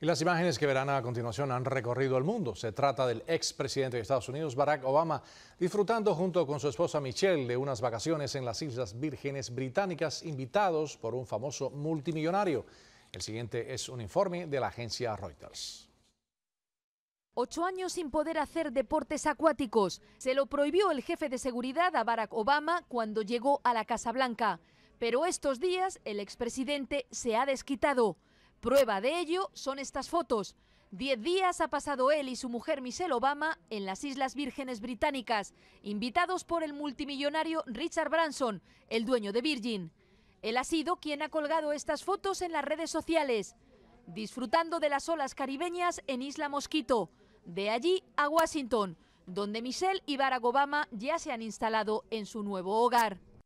Y las imágenes que verán a continuación han recorrido el mundo. Se trata del expresidente de Estados Unidos, Barack Obama, disfrutando junto con su esposa Michelle de unas vacaciones en las Islas Vírgenes Británicas, invitados por un famoso multimillonario. El siguiente es un informe de la agencia Reuters. Ocho años sin poder hacer deportes acuáticos. Se lo prohibió el jefe de seguridad a Barack Obama cuando llegó a la Casa Blanca. Pero estos días el expresidente se ha desquitado. Prueba de ello son estas fotos. Diez días ha pasado él y su mujer Michelle Obama en las Islas Vírgenes Británicas, invitados por el multimillonario Richard Branson, el dueño de Virgin. Él ha sido quien ha colgado estas fotos en las redes sociales, disfrutando de las olas caribeñas en Isla Mosquito, de allí a Washington, donde Michelle y Barack Obama ya se han instalado en su nuevo hogar.